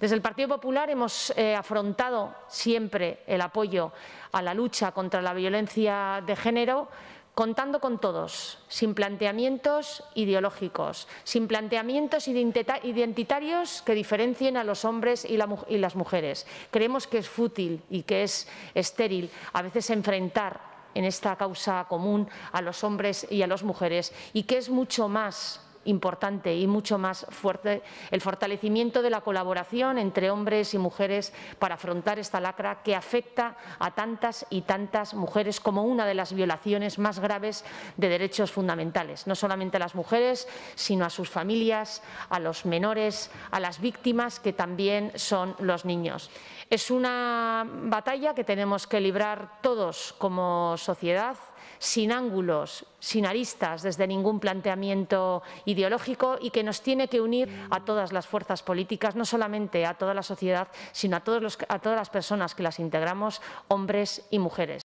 Desde el Partido Popular hemos eh, afrontado siempre el apoyo a la lucha contra la violencia de género contando con todos, sin planteamientos ideológicos, sin planteamientos identitarios que diferencien a los hombres y, y las mujeres. Creemos que es fútil y que es estéril a veces enfrentar en esta causa común a los hombres y a las mujeres y que es mucho más importante y mucho más fuerte el fortalecimiento de la colaboración entre hombres y mujeres para afrontar esta lacra que afecta a tantas y tantas mujeres como una de las violaciones más graves de derechos fundamentales, no solamente a las mujeres, sino a sus familias, a los menores, a las víctimas que también son los niños. Es una batalla que tenemos que librar todos como sociedad, sin ángulos, sin aristas, desde ningún planteamiento ideológico y que nos tiene que unir a todas las fuerzas políticas, no solamente a toda la sociedad, sino a, a todas las personas que las integramos, hombres y mujeres.